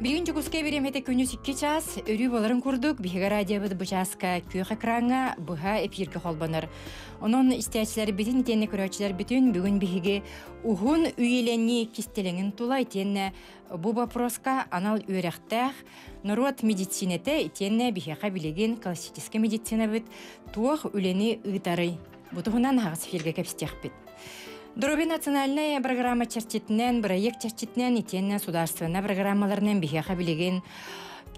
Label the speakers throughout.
Speaker 1: Бүгін жүгіске беремете күні сүкке час, өрі боларын күрдік, бігі радиобыд бұчасқа күйіқ экранға бұға эфирге қолбаныр. онон істәчілер бетін тені көрәчілер бүтін бүгін бігі ұғын үйелени кистелеңин тулай тені бұл вопросқа анал өрәқтәқ, Народ медицинете итенне бихеха билигин классический медицина бит, туох үлені ұйтары. Бұтығынан агас филге кәпістеқ бит. Дроби национальная программа чертитнен, проект чертитнен и тенна государственная программаларнен бихе билигин.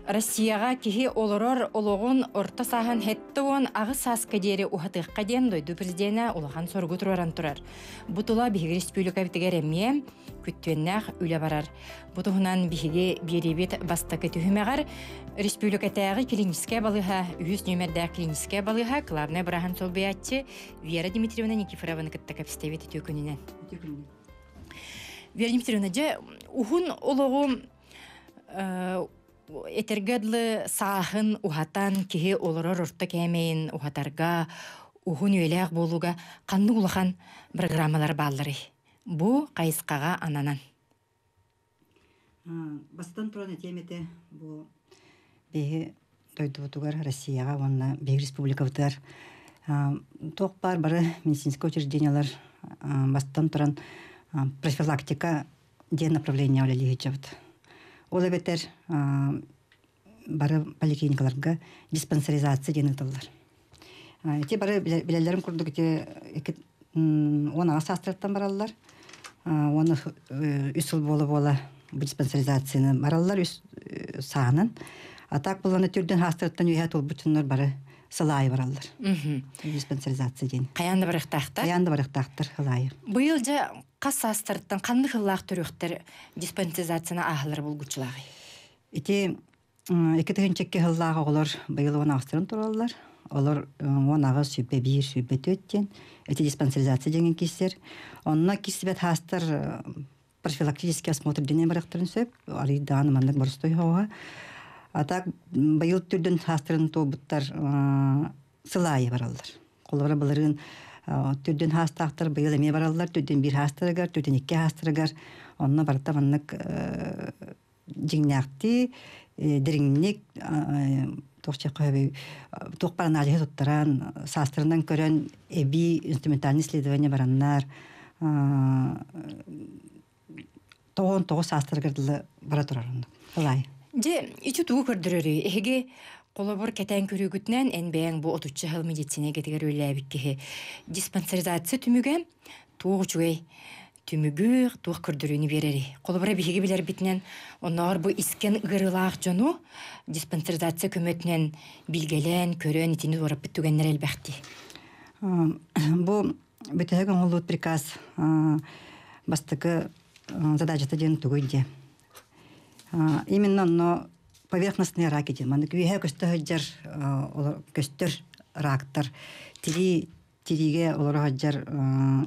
Speaker 1: Россияға кихи олорор олоғын орта сахан хетті он ағы сас кәдері ұхатыққа ден дойду президені ұлаған соргу тұраран тұрар. Бұтыла бігі республика бітігер ме күттвеннәқ үлі барар. Бұтығынан бігі беребет бастықы түхімеғар республика тәғі клиниске балыға, үйіз нөмерді клиниске балыға Клавна Брахан Солбиятчы Вера Дмитриевна Никифорованы кітті кәпістевет өтекініне. Вера Дмитриевна, жа, ұхын олоғу э, этергедлы сахын ухатан, киһи олорор орто кемейин уһатарга уһун үйлэх болуга канны улахан программалар баалдыры бу кайыскага ананан
Speaker 2: бастан туран, әтемете бұл
Speaker 1: бейгі дойды
Speaker 2: бұтығар россияға онына бейгі республика бұтығар тоқ бар бары медицинское учреждениялар бастан туран профилактика де направление ойлай лейгі ол ебетер бары паликеникаларға диспенсеризаций ген ұдылар. Те бары, билайларын курду, 10 агас астраттан Оны 10 ұсыл болы-бола диспенсеризацийнін баралар, ұс э, э, сағын. А так боланы, 4-ден астраттан, ұйhat, ол бүтін нор бары сыл ай баралар, диспенсеризаций ген. Каян да бары ұхтақтар? Каян да бары ұхтақтар, ғыл ай
Speaker 1: қаса астырттан қанды қыллақ түріқтір диспансизацияна ағылыр бұл күчілағы? Ити, екі түгін чекке қыллағы олар
Speaker 2: бұйыл оны астырын тұралылар. Олар оны ағы сөйпе бір, сөйпе төттен. Ити диспансизация деген кистер. Онына кесібет астыр профилактический осмотр дене бірақтырын сөйп. Ары даны мандық бұрыс тойға А так, бұйыл түрден астырын тобуттар сылай баралылар. Қолығыра Э, а төддән хас тахтыр белеме бир алдар төддән бер хастыр агар төтәннеккә хастыр агар оны барта ванда җиңнәкти э дирингнек тогча каябай тогпаналар ясап торган састрадан кергән эби инструментальн исследованье барынар а тогын тогы састра гырдлы лабораторияр анда фай
Speaker 1: җ ичүтүгә Колобор кетен күрүгүтнен эн бэң бу отучча хил медицина кетигер үлэй бик кеһи. Диспансеризация түмүгэ тугучугай түмүгүр тур күрдүрүнү берери. Колобор бихиги билер битнен оннор бу искен гырылаак жону диспансеризация көмөтүнөн билгелен көрөн итини урап түгөндөр элбекти. Э, бу
Speaker 2: бүтөгөн улут приказ э, бастыгы э, задача тадын түгөндө. А именно но поверхностные раки ди Аны күйе көстө хаджар, көстөр рактар. Тири тириге олар хаджар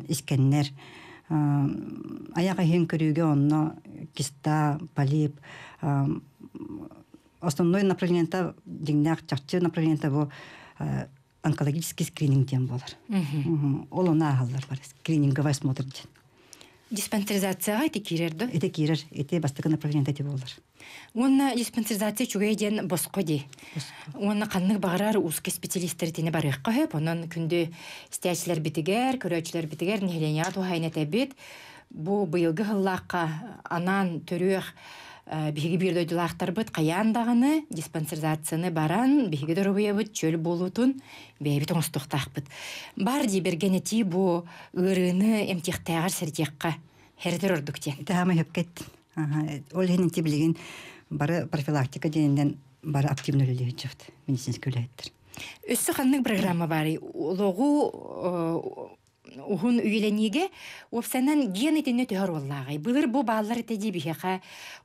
Speaker 2: искеннер. аяга хен көрюге онна киста, палип. Основной направлениента дегнях, чахчы направлениента бу онкологический скрининг дем болар. Ол она ағалар
Speaker 1: бар, скрининговай смотр дем. Диспансеризацияға ете кейрер, да? Ете кейрер, ете бастықы направлениента болар. Уна диспенсаризация чугай ден босқо ди. Онна қанны бағарар узқ специалисттер тени бар яққа хеп, онан күнде стейчлер битигер, көрөчлер битигер неленя ту Бу быылғы хыллаққа анан төрөх э, биги бир дойду лақтар бит қаяндағыны диспенсаризацияны баран биги дөрөбе бит чөл болутун бебит оңстық тақ бит. Бар ди бер ти бу үрүнү эмтихтаяр сертеққа хердер ордук Тамы хеп кетти.
Speaker 2: Ол һинең тиблеген бары профилактика дегеннән бары активный үлде чыкты. Медицинский күләйттер.
Speaker 1: Өссе ханның программа бар. Логу э, ухун үйләнеге офсанан ген итене төһөр уллагы. Былыр бу баллар тәҗи биһәка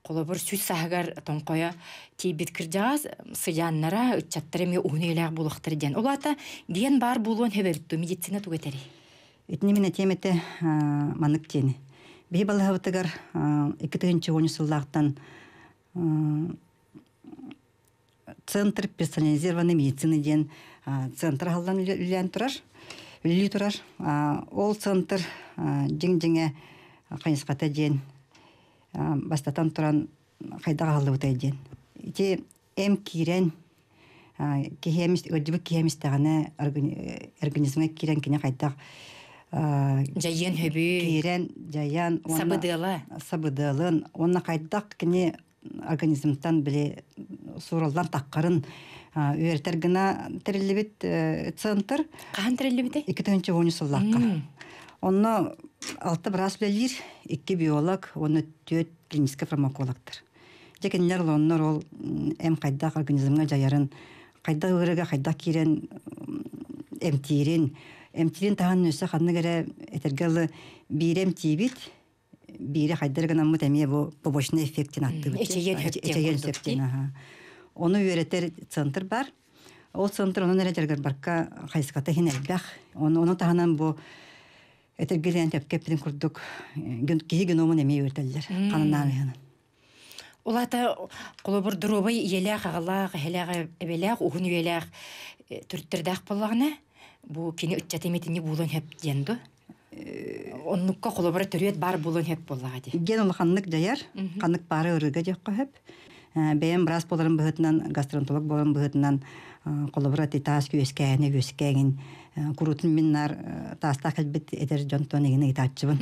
Speaker 1: кулы бер сүз сагар тоңкоя тибит кирҗаз сыяннара чаттырымы унылаг булыктыр ген. Улата ген бар булуын һәбәр ту медицина түгәтәри. Итне
Speaker 2: менә темете э, маныктене. Бей екі түгінші ону сыллаахтан центр персонализированной медицины ден центр халдан үллән турар, үлли турар. Ол центр дин-диңе кайнысқата ден бастатан туран қайдаға халды бұтай ден. Ити әм кирен кихемист, өдібік кихемистағаны э, организмге кирен кене қайдақ Ә, жайын хөбү кирен жаян сабыдылы сабыдылын онна кайдак кини организмтан биле суралдан таккарын ә, үертер гына тирилибит ә, центр кан терилибит эки тыгынчы ону сыллакка онно алты брас билелир икки биолог он төрт клинический фармакологтор жекеннер оннор ол эм кайдак организмге жаярын кайда ырыга кайда кирен эмтиирин эмтирин таһан нөсө ханны гәрә этергәлле бирем тибит бире хайдыр гына мәтәмия бу побочный эффектин дип атты. Эчеген эффект дип атты. Оны центр бар. О центр аны нәрәдәргә барка хайска та хинәл бах. Оны оны таһанан бу этергәлләнтә кеприн күрдүк. Гүнкеге э, гына мәне мәйертәлләр. Ханнаны.
Speaker 1: Улата кулы бер дробы ялага гылага хәләгә эбеләк уһын ялаг э, төрттердәк бу кені үтчәтемите не булын хеп дендо. Оннукка бар булын хеп буллага ди. Ген ул ханлык ханлык
Speaker 2: бары өрүгө дип кахеп. Э, Бәйем брас боларын бөгөтнән, гастронтолог боларын бөгөтнән, э, холобра ти таас күескәне күескәген, э, курутын миннар таас тахыл бит эдер жонтоны гене итатчыбын.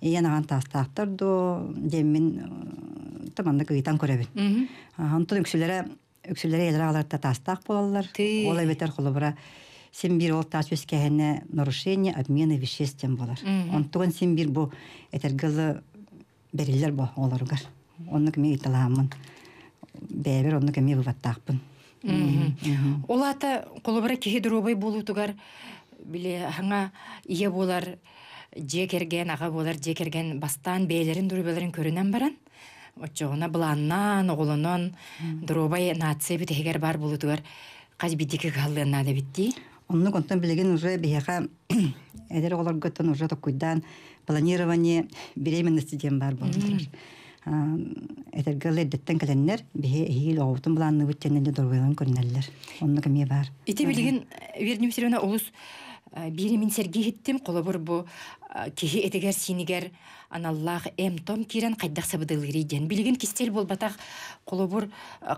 Speaker 2: Иен аган таас тахтар до, деммин таманды кыйтан көрәбин. Антон үксүләре, үксүләре ядыра алар та тах болалар. Олай бетер симбир ол та сөскәһенә нарушение обмена веществ тем болар он туган симбир бу этер гылы бериллер бу оларгар онны кеме айталаамын бәбер онны кеме выводтаакпын
Speaker 1: улаты кулубыра киһи дуробай булуутугар биле һаңа ие болар дие ага болар дие бастан бээлерин дурубаларын көрүнөн баран нация бар болуутугар кайбидики калдыанаа да битти Онны контан билеген уже бихаха эдер олар гөтөн
Speaker 2: уже токуйдан планирование беременности дим бар болдур. А эдер гөлле деттен келенер бихи ил оутун билан нүтченен де дөрвелен көрнеллер. Онны кеме бар. Ите билеген
Speaker 1: э, Вернем Сергеевна улус э, беремин Сергей хеттим колобор бу э, кеше этегер синигер аналлах эм том кирен кайдак сабыдылыри ден билигин кистел болбатах колобур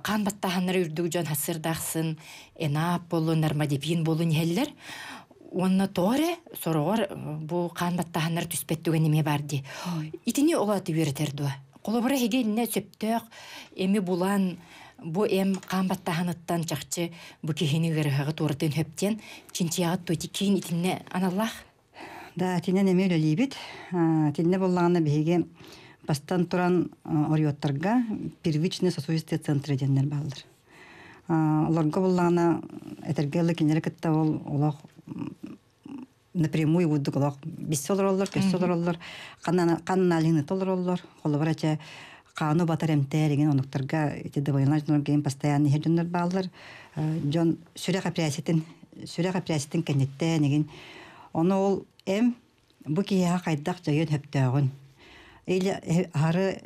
Speaker 1: кан баттаханнар үрдүг жон хасырдахсын энап болу нормадепин болу неллер онна торе сорогор бу кан баттаханнар түспеттүген неме бар ди итини олаты үйретер дуа колобура хеге инне сөптөк эми булан бу эм камбаттаханыттан чахчы бу кихини гырыхагы туратын хөптен чинтиягат тоти кийин итинне аналлах Да, тинен
Speaker 2: эми эле лийбит. Тинне буллаганы биһиге бастан туран орьотторга первичный сосудистый центр дегендер баалдыр. Оларга буллаганы этерге ылы кинере кытта бол улак напрямую буду кулак бис солар олар, кес солар олар, канна алины толар олар, холы врача қаны батар әмтәр еген онықтырға үйті дывайынлар жұнар кейін постоянны балдыр. Жон сүрек апреасетін, сүрек апреасетін кәнетті неген. Оны ол эм бу киһи хайдах төйөн хөптөгүн или хары э,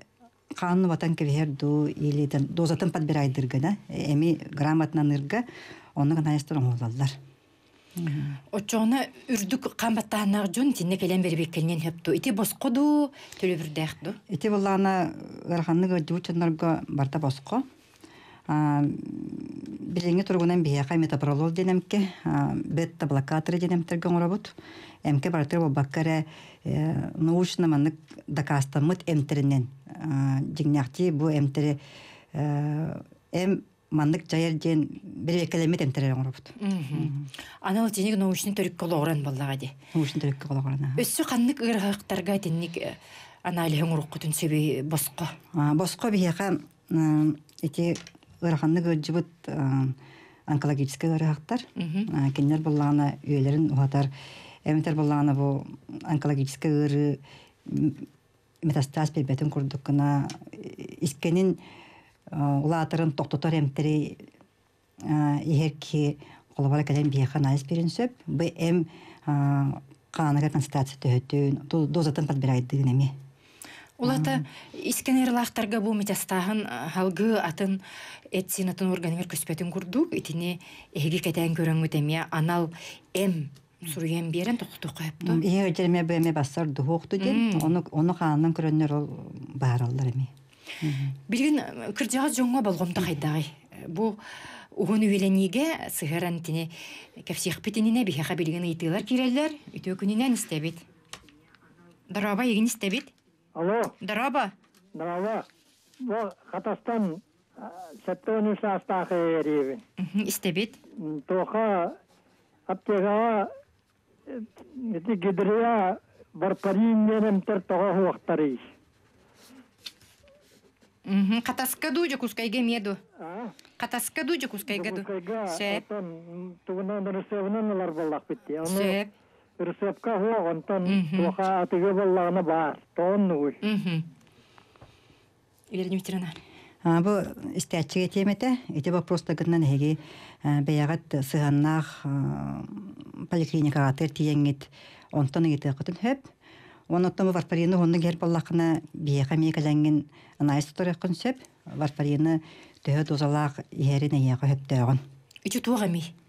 Speaker 2: кан ватан кевер ду или тен дозатын подбирайдыр гына эми грамотно нырга оны гына эстерон олдолдар
Speaker 1: Очоны үрдүк камбатана жүн тинне келен бербек келнен хөптү. Ити боско ду, төлөбүрдөк ду. Ити булана гарханны
Speaker 2: гөдүчөннөргө барта боско. Бирене тургунан бия кай метапролол денемке, бетта блокаторы денемтер гон урабут. Эмке бартыр бол баккара э, научно манык дакастамыт мыт эмтеринен. Дегнякти бу эмтери э, эм манык жайер ден бир эле келемет эмтери
Speaker 1: гон урабут. Аны ал кол научно төрөк кылган боллага ди. кол төрөк кылган. Өссө кандык ырыктарга денек э, ана алыгын урук кутун себе босқо. Босқо
Speaker 2: бия кай эти ырханны гөрҗибут э, онкологическая ярахтар. Э, Кинләр булганы үеләрен ухатар. Эмтер булганы бу онкологическая ыры метастаз бетен курдукна кына искенин э, улатырын токтотор эмтери ерки Олбар кәдән бие ханаис берин БМ ханага констатация төтөн, дозатын подбирайды дигенеме.
Speaker 1: Улата искенер лахтарга бу мечтастан халгы атын этсин атын органер көспөтүн курдуп, этине эгиге кетен көрөнгө я анал эм суруем берен токту Ие өтөрмө бөмө бастар дохту деп, аны
Speaker 2: аны хаандан көрөнөр ол
Speaker 1: эми. жоңго болгом Алло. Дараба? Дараба. Во,
Speaker 3: қатастан саттону шастаха ая ревен. Истебит. Тоха Туха, хаптега, э, гидрия барпарим ненам тар туха хуахтарийш.
Speaker 1: Қатастка ду, джа ку скаига, А? Аа? Қатастка ду, джа ку скаига, ду? Қатастка
Speaker 3: ду, джа ку скаига, Ирсепка хуа онтон туха атыга баллагына бар, тонну. Мм. Ирдим
Speaker 1: тирана.
Speaker 2: А бу истечек темете, эти ба просто гынна неге беягат сыганнах поликлиникага тертиенгит онтон ите кытын хэп. Он оттом бар парины онны гер баллагына бияга мекеленген анай сторак кынсеп, варфарины парины төдөзалак ярине яга хэптеган. Ичи туга ми.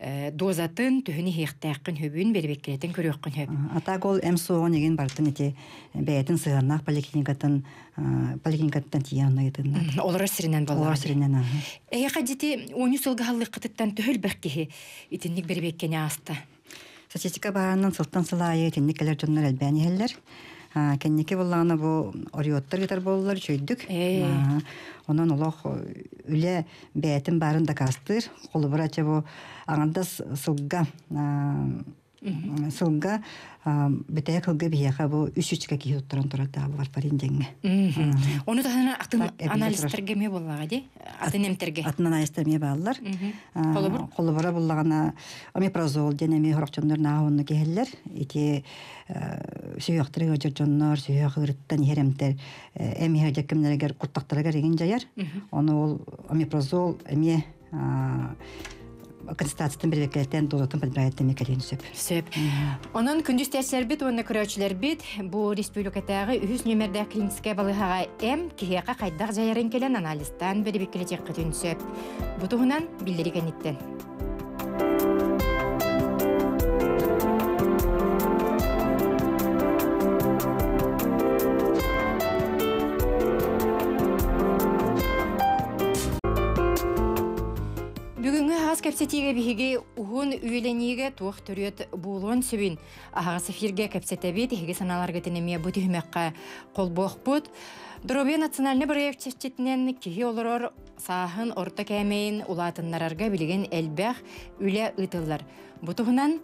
Speaker 1: Э, дозатын төһүнү хектаакын хөбүн бербек келетин көрөккөн хөб.
Speaker 2: Атагол МСО деген бартын эти бейтин сыгарна поликлиникатын поликлиникаттан тияны эти. Олар сиринен балалар. Олар сиринен.
Speaker 1: Эге кадети 10 жылга халык кытыттан төһөл бекке итинник бербек кени асты. Статистика баанын сылтан сылаа эти никелер жүннөр
Speaker 2: эл кенники буллана бу ориоттар гитар буллар чөйдүк. Э. Онан улах үле бәтин барында кастыр, кулы бурача бу агандас сылга сылымга бүтәйә кылгы бияха бу үч үчкә ки утыран тора да бар бар индеңге
Speaker 1: оны да сана атын анализтерге ме буллага ди
Speaker 2: атын эмтерге атын анализтер ме баллар колыбыр колыбыр буллагана омепразол дене ме хорокчондор наунны келер ити сөйөк тирге жерчондор сөйөк гырттан херемтер э, эми хаҗа кемнәргә куттактарга деген жаяр оны ул омепрозол эми констатацияны бирәкләтән дозатын предприятия мекәлен сөп. Сөп.
Speaker 1: Онын күндүс тәсәр бит, онын күрәчләр бит, бу республика тәгі үз нөмердә клиническая балыхаға әм кейеқа қайдақ жайырын келен анализтан бірі бекілі тек күтін сөп. Бұтығынан білдерігін еттен. кәпсетеге үйленеге уһун үйлениге туох төрөт буулон сөбүн агасы фирге кәпсетебит иһиге саналарга тенеме бу түймәккә колбохпут Дробе национальный проект чечетинен кихи саһын саахын орта кәмейін ұлатынларарға білген әлбәқ үлә ытыллар. Бұтығынан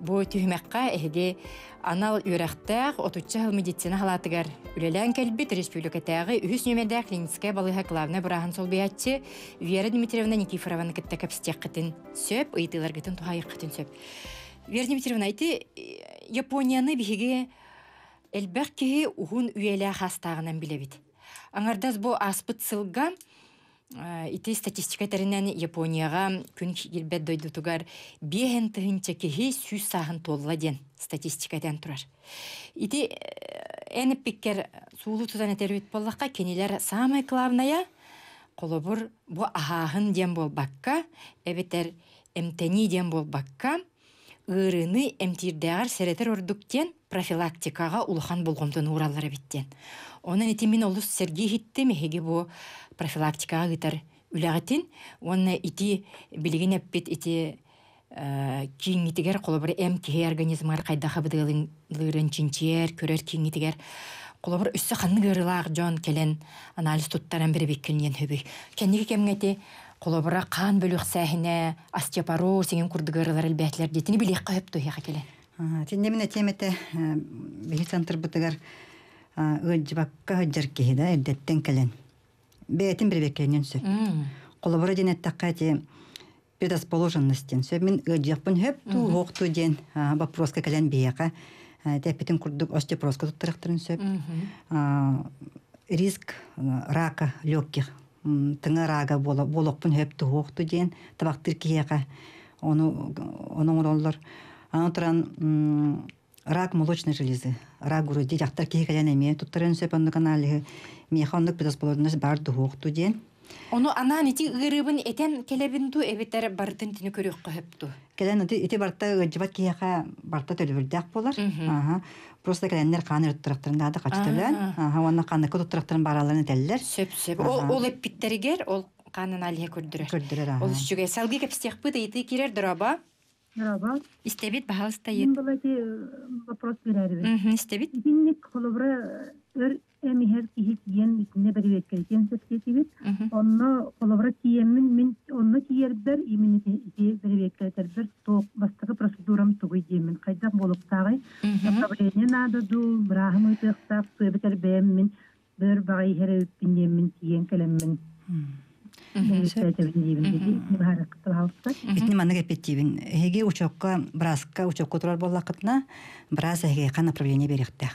Speaker 1: бу түһмәккә эһди анал үрәхтәх отучча медицина халатыгар үлелән кәлбит республикатагы үһүс нөмәдә клинискә балыга клавна брахан сол биятчы Вера Дмитриевна Никифорованы китте капстек сөп ыйтылар кытын тухайык кытын сөп Вера Дмитриевна әйти э, Японияны биге элбәк киһи уһун үйәлә хастагынан билебит аңардас бу аспыт ити э, статистика тәрінен Японияға күн кирбет дойды тугар биэхэн тыһынча киһи сүз саһын толла ден статистикадан турар. Ите э, эни пиккер суулу әтер этербит боллакка кенилер самая главная колобур бу ахаһын ден болбакка, эбетер эмтени ден болбакка, ырыны әмтердегір сәретер ордуктен профилактикаға улыхан болгомдон ураллар биттен. Оны нәти мин ул Сергей хитте мехеге бу профилактика гытар. Үләгәтин оны ити билеген аппет ити э, киң итигәр кулы бер МК организмга кайда хабыдылын дөрен чинчер көрәр киң итигәр. Кулы бер үссе ханны гөрләр җан келен анализ тоттарын бер бик киңен хөбе. Кәннеге кемгәти кулы бер кан бөлүк сәһенә астепаро сеген күрдә гөрләр әлбәтләр дитене билек кайып туйга келә. Ә, тиндә э, менә темәте, бәйтәнтер битегәр,
Speaker 2: э энди бакка яндыр кедән ән дә тәнкәлен. Бәтен бибәккәнн сөт. Кылыбырды нәтәкәти. Өдәс положенностьн. мин япын хәп ту укту дән а вопросам каләм беяка. Ә дә бөтен курдык өстә риск рака легкең. Тыңа рака болып булыкын хәп ту укту дән табақ тиркияка. Оны рак молочной железы, рак груди, яхтар кихи кайяны мия, тут тарен сэп онны кана алихи, мия бар
Speaker 1: Ону ана нити гырыбын этен келебин ту эбеттер бардын тіні көрөк кухып Келен нити эти барта
Speaker 2: гаджибат кихи ха барта төлөбірдяк болар, ага, просто келеннер каны рөттірақтырын дады ага, ага, ага, ага, ага, ага, ага, Сөп, сөп.
Speaker 1: ол Мирава. Истебит, ба ед. Мин э, вопрос Угу, истебит.
Speaker 4: өр әмиһәр киһит диен исне бер үткә диен Онны мин онны киердер имине бер ток бастыгы процедурам туй диемин. Кайдан булып тагы. Проблема надо ду, брахым үтәк тап,
Speaker 3: мин бер бай Мхм. Сездер дийебез, мынараҡ ҡала
Speaker 2: устаҡ. Иҙең манагәп этивн. Хеге учоҡҡа, браскҡа учоҡ ҡутрар балаҡҡыҙна, брас әгә ҡан направлене биреп тә.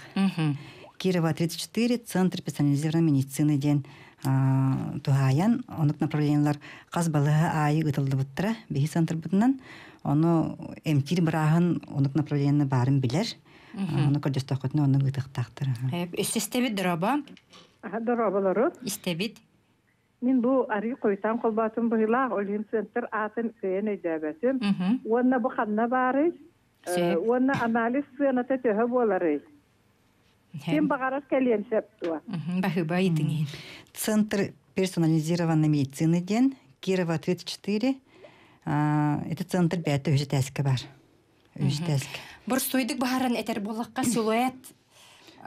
Speaker 2: 34, центр специализированной медицины ден А-а, тоһаян, оның направленеләр ҡасбалы һайы үтөлдө буттыра, беһи центр буттан. Оны МК бираğın оның направлениялар барын билер. Оның ҡәҙәстә ҡотна оның ҡыҙыҡ таҡтыра.
Speaker 1: Әп, иҫ системе дәрәбән. Ә
Speaker 3: дәрәбәләр. Иҫтебит. Мен бу ары койтан колбатын быйлаг олим центр атын кыен эйдәбәсем. Уонна бу ханна бары. Э, уонна анализ сына тәтәһе болары. бағарас багарас келем септуа.
Speaker 2: Бахы байтын. Центр персонализированной медицины ден Кирова 34. Это центр бәті тәскі бар. Өжетәскі.
Speaker 1: Бұрстойдық бағаран әтер болаққа силуэт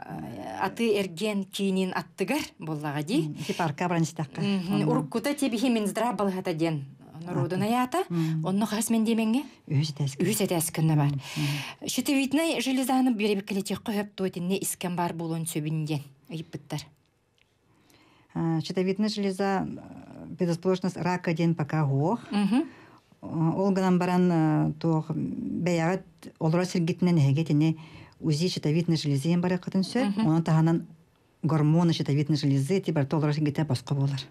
Speaker 1: Э, аты эрген кинин аттыгар боллага ди парка бранчтакка уруккута тебе хи минздра бол хата ден нородуна ята онно хас мен деменге өз тәскә өз тәскә нә бар шите витне железаны биреп килете кыып туй не искән бар булын сөбинген ип биттер э, шите жилиза железа э, безплошность
Speaker 2: рак ден пока го олганан баран тох бәяат олра сергетнен хегетене үзе щитовидной железы бар якатын сөй, уның таһанан гормоны щитовидной железы тибар толырыш гитә басқа болар.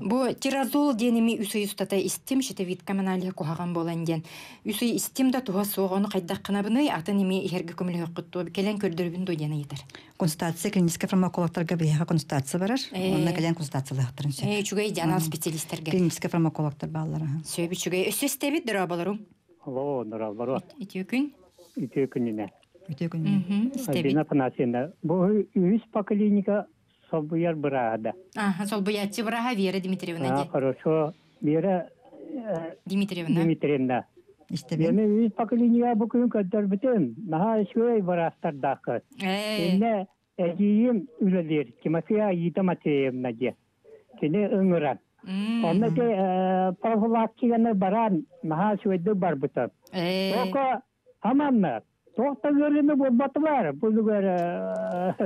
Speaker 1: Бу тиразол денеми үсе юстата истим щитовидка мен әлі қоғаған болан ден. Үсе истим да туға соғы оны қайдақ қына біні, аты неме ерге көмілі құтты, келен көрдірбін до дені етір. Констация, клиниска фармакологтарға бейеға констация барыш, э. онына келен констация лақтырын сөй. Э, Ей, чүгей, дианал специалистерге.
Speaker 2: Клиниска фармакологтар балары.
Speaker 1: Сөй, бі чүгей, үсі істебі дұра боларым. Ло, дұра боларым.
Speaker 3: Итекін? Итекін, ине. Протягивание. Бина Панасина. Уис поколенника Солбуяр Брада.
Speaker 1: Ага, Солбуяр Брага Вера Дмитриевна. А,
Speaker 3: хорошо. Вера Дмитриевна. Дмитриевна. Мен үз поколения бүгүн көдөр бүтүн. Наха шөй барастар дакы. Эне эжийим үлөлөр. Тимофея Ида Матеевна же. Кене ыңыран. Онда те профилактиканы баран наха шөйдө бар бүтүн. Око хамамнар. Тохта жерине бу батылар, бузугар э,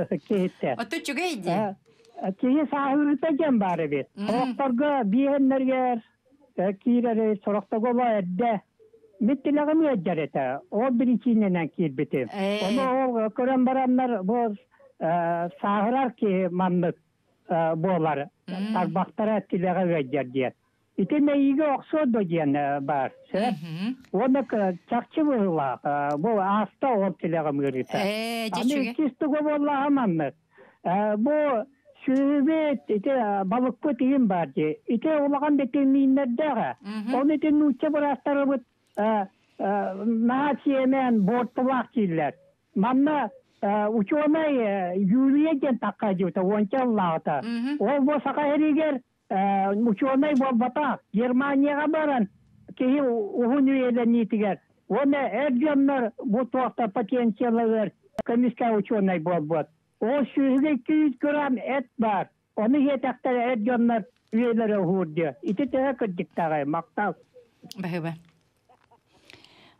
Speaker 3: э, кейтте. Ату
Speaker 1: чугайди. А
Speaker 3: э, кейе сахырта кем бары бит. Тохтарга биеннер гер, кирере сорохта гоба эдде. Миттилагым яҗарета, о биринчи кир бите. Оно ол көрән барамнар, бу сахырар ки маннык болары. Тарбахтара тилеге яҗар диет. Итене иге оқсо деген Оны чакчы болла, бұл аста ол телегім көргіті. Аны кистігі болла аманмыз. ите бар де. Ите олаған бетен мейіндердегі. Оны тен нүтсе бір ученый Юрия таққа дейті, ончаллағыта. Ол босақа Э, ученый болбатақ германияға баран кии угунуеленитигер оны эрдемнер бу тоқта потенциялар комиска ученый болбот ол сүзге эки жүз грамм эт бар оны етақта эрдемнер үйлері угурди ити теге кырдиктагы мактал бэбэ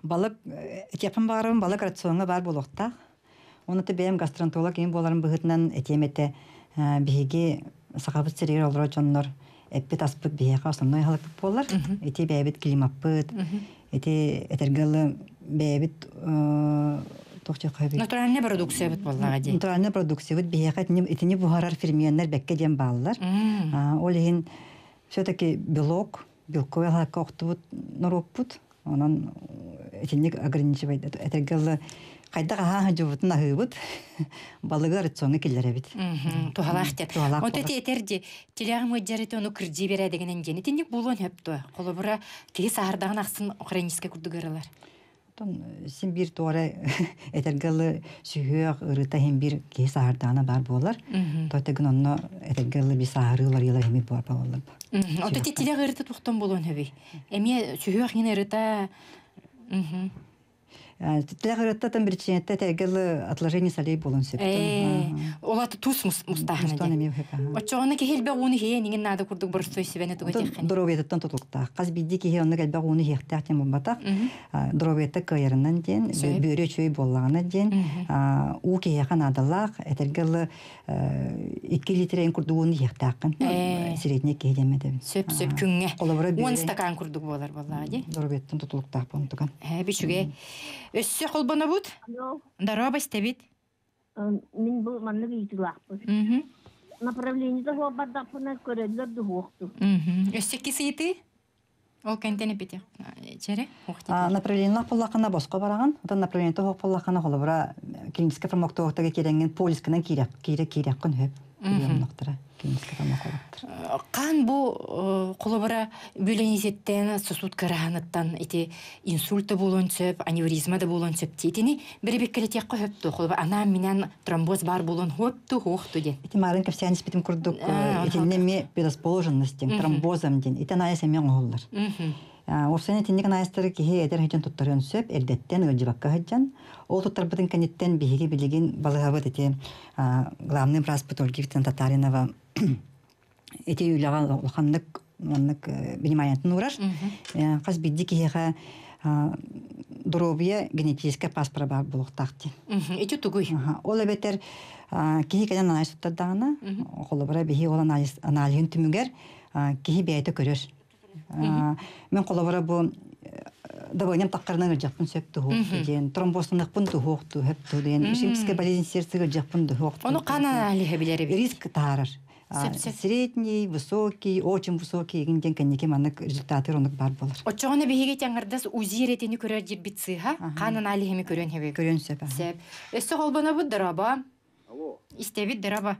Speaker 3: балык
Speaker 2: э, кепин барын балык рационы бар болуқта оны бэм гастронтолог эм боларын быгытынан этемете биһиги сахабыт серер олро жоннор эппит аспыт биэха основной халыкпыт боллар эти бээбит килимаппыт эти этергалы э, бээбит э, тохтехабит натуральная
Speaker 1: продукция бит боллага дей
Speaker 2: натуральная продукция бит биэха этини бухарар ферменнер бекке дем баллар ол ин все таки белок белковый халакка охтубут норуппут онон этинник ограничивает этергалы э, Хайда ага жобутун ахыбыт балыгар цоңы келлеребит.
Speaker 1: Тухалахтет. Вот эти этерди телягым өдерет оны кирди бере дегенен гени тинник булон хепто. Колобура кири сахардаган аксын украинский курдугаралар. Тон
Speaker 2: э, син бир торе этергалы сүйөк ырыта хем бир кири сахардагана бар болар. Тотеген онно этергалы би сахарылар яла хеми бар болар.
Speaker 1: Вот эти теляг ырыта тухтон болон хеби. Эме сүйөк хин Э, Тәлә ғырытта там бір
Speaker 2: чинет, тәте әгілі салей болын сөптім. Эй, ола ты мұстағын әде. Мұстағын әмей өхепі.
Speaker 1: Отчо, оны кехел бәг оны хе, неген нады күрдік бұрыс той сөйбен әді өте
Speaker 2: қын. Дұров етіттен тұтылықта. Қаз бидді кехе, оны кәл оны
Speaker 1: етті Мен өссө колбонобут дароо бастабит мин бул маннык ийтилаакпын направлениеде хуабардапына көрөлөр духукту өссөки сыйты ол кентенепите чере
Speaker 2: направление лапуллакана боско бараган отан направление тохополлакана холобура э, клинический промоктоохтага керенген полискынан кирек кирек кирек күнһөп
Speaker 1: уемнактыра кеңестика макулактыр кан э, бу кулубара э, бөленизеттен сосудка раханаттан ити инсульта болонсөп аневризма да болонсөп титини тек көһөптү кулуба ана менен тромбоз бар болон хуопту хуохту ден ити марынка всянис битим курдук э,
Speaker 2: итиннеми предрасположенностям тромбозам ден итен аясемен оголлар А, ул сәнәтен диңгә нәистергә хэджан тоттырынысәп элдәттән өҗибәккә хәҗҗән. Ул тоттырбын көннән тә биели белгән бала ябытә. А, гләмный расбы толь кит татаринова. Этә юлаган уханнак, уханнак бинимаянның ураш, каҗби дикегә, а, дуробия генетикка паспорт бал тарт. Этә тугын. Ул әбер, а, мен қолавара бу э, давайнем тақырына жақпын сөпті хоқ деген тромбосына қынды хоқ балезин сердцеге жақпынды хоқ ту оны қана әлі риск тарар Средний, высокий, очень высокий, и гинген маннык результатыр онык бар болар.
Speaker 1: Отчоғаны бейгет янгардас узи ретени көрер деп битсы, ха? Канын али хеме көрен хеме сөп. Сөп. дыраба.
Speaker 5: Алло. дыраба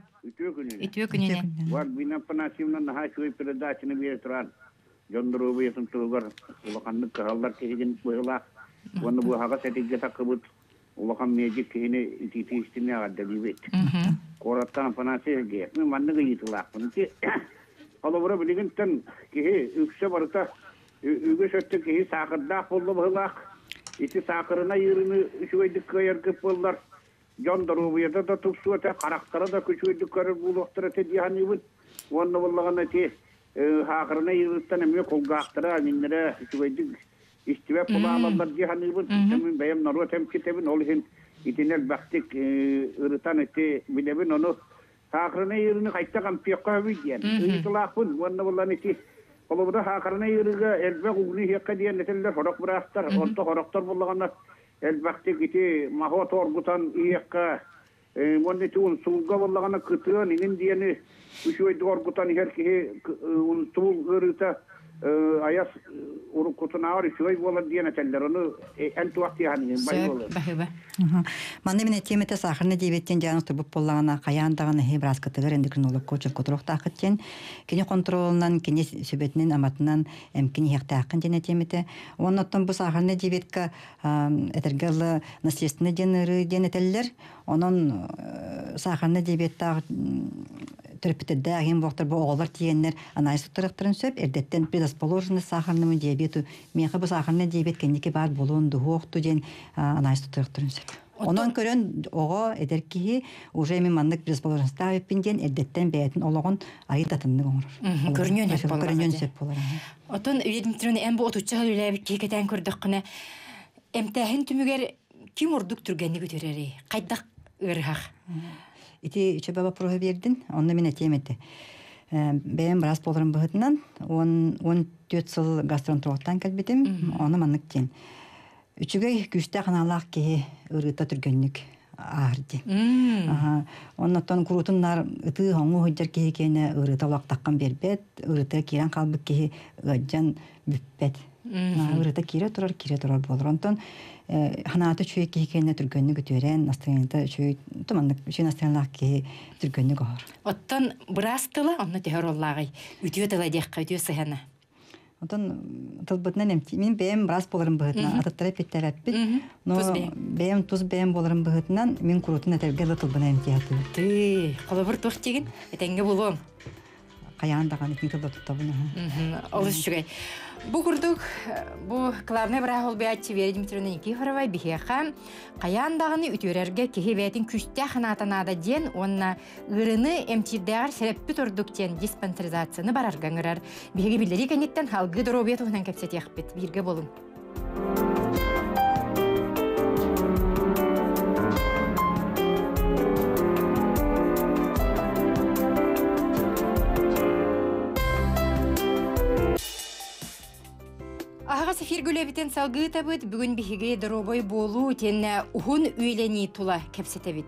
Speaker 5: жондуруу буйатын тугар улаканны кыралдар кеген буйла вон бу хага сетигге такыбут улакан меди кене итиштине агадда дибет кораттан фанасе ге мен манны гыйтла кунти алабура билеген тен кеге үксе барта үгө сөттө кеге сакырда ити сакырына йөрүнү үшөйдүк кайыр кып болдар жондуруу буйата да тупсуу да күчөйдүк кайыр булуктара те дияны бут вон булгана тест Э хаҡырны йырыстанәме ҡоҡ гаҡтыра миннәрә һүҙе биҙ иштиwä ҡуҙамыҙҙар кеһә нибун төшәм мен бәйемнәрҙәм китебен олһем иҙинә баҡтыҡ э, ырытанты мине бин оно хаҡырны йөрөне ҡайтаған пәйҡәвий диән иҙыла ҡул вонна волла нике ҡобо-бото хаҡырны орто Onun için e, un sulga vallagana kıtığın inin diyeni üşüyü doğru Э, аяс э, урукутуна ары чой болот диэн этэллер. Ону эн э, туақ диэн бай болот.
Speaker 2: Бахыба. Маны мене темета сахарны дебеттен жаңын стубып болағына қаяндағына хей біраз кытығыр енді күн олы көчіл көтіруқ тақыт кен. Кене контролынан, кене сөбетінен, аматынан әмкене хекті ақын дене темета. Оны оттан бұ сахарны дебетка әтіргілі насестіні дене дебетті төрпітеді ағен боқтар бұл оғылар тиеннер анализ сұқтырықтарын сөп әрдеттен предрасположенный сахарному диабету меха бұл сахарный диабет кеннеке бар болуын дұғуқту ден анализ сұқтырықтарын сөп Онан көрөн оғы эдер киһи уже мен маннык предположенста иппинден эддеттен бээтин ологон айыт атынны оңор. Көрнөн эп болар. Отын, эп болар.
Speaker 1: Отон ведомствонун эм бу отуча үлэбит кекетен көрдөк кына. Эмтехин түмүгер ким урдук түргенни көтөрөри. Кайдак ырхах. ити
Speaker 2: чеба вопросы бердин, онда мен атемет. Э, бен раз болдурам бытынан, он он төт сыл гастронтологтан кетбедим, аны маннык кен. Үчүгө күчтө каналак ке өргөтө түргөнүк арди. Аха, онда тон курутунлар ыты хоңго хөтөр ке кене өргөтө лак таккан бербет, өргөтө кирен калбык ке гаджан бүппет. Өргөтө кире турар, кире турар болдур. Онтон ханаты э, чүй кейкенне түлгөннү күтөрән, астында чүй туманлык, чүй астындалык ки
Speaker 1: түлгөннү гор. Оттан брастыла аны тегер оллагы, үтөт ала дек кайтысы гана. Оттан тылбытна нем, мен беем бырас боларым
Speaker 2: быытна, атыттырып кеттерәп бит. Но беем туз беем боларым быытнан мен курутна тегер тылбына нем тиятты. Ты,
Speaker 1: колы бир тох тигин, этенге булом.
Speaker 2: қаян даған күй кылда туттабына. Олыс жүгей.
Speaker 1: Бу курдук, бу кларны бра ол бия Тивери Дмитриевна Никифорова бихеха қаян дағыны үтөрерге кеһи бәтин ханатанада ден онна ырыны МТДР сәләппе тордуктен диспансеризацияны барар гаңырар. Биһиге билдери кенеттен халгы доробиятовнан кепсетияхпет бирге болын. эфир гүләбитен салгыта бит, бүгін биһиге дробой болу тенне ухун үйлени тула кепсетебит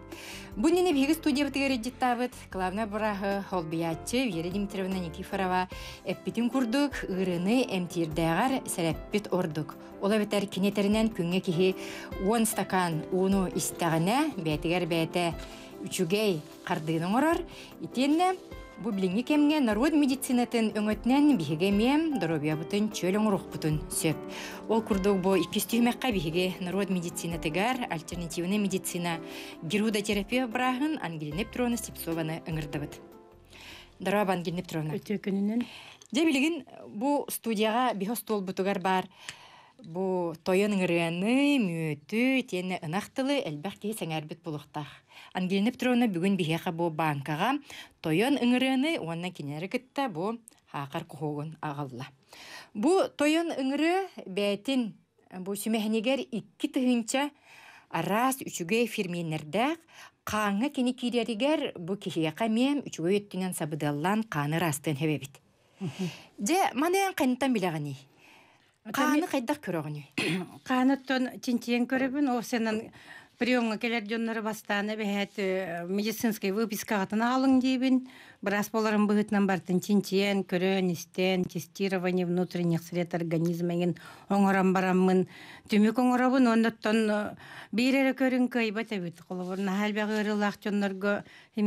Speaker 1: Бунине биһиге студия битгере життабыт, главна бурагы холбиятчы Вера Димитриевна Никифорова эппитин курдук, ырыны эмтирдәгәр сәрәппит ордук. Ола битәр кинетеринен күнге кихи он стакан уну истәгенә бээтигер бээте үчүгей кардыгын орар, итенне Бу билинге кемге народ медицинатын өңөтнен биһиге мем доробия бутын чөл оңрух бутун сөп. Ол курдук бу ипистүмәккә биһиге народ медицина альтернативный медицина гируда терапия брагын Ангелина Петровна Степсованы ыңырдыбыт. Дараб Ангелина Петровна. Өтөкүнүнөн. Же билигин бу студияга бихос тол бутугар бар. Бу тойын ыңырыаны, мөтү, тене ынақтылы әлбәқ кей сәңәрбіт бұлықтақ. Ангелина Петровна бүгүн бихеха бу банкага тойон ыңырыны кенері кітті бұл хақар құғығын агалла. Бұл тойон ыңыры бәтін бұл сүмәһнегер үкі түхінші арас үчүгэй фирменнердәк қаңы кені керерігер бұ кехияқа мем үчігөй өттінен сабыдалан қаны растын хебебит. Де, манаян қайныттан білағыны. Қаңы қайдақ Қаңы Қаныттан тентен
Speaker 4: көрібін, ол сенің Приемға келер жонары бастаны бәһәт э, медицинский выпискаға тана алын дейбін. Бірас боларын бүгітнан бартын тинтен, күрін, істен, тестирование внутренних сред организмен, оңырам бараммын түмек оңырабын, оныттан э, бейрері көрін көй бәтәбіт қолы бұрын. Нағал бәғы үрі лақ жонарғы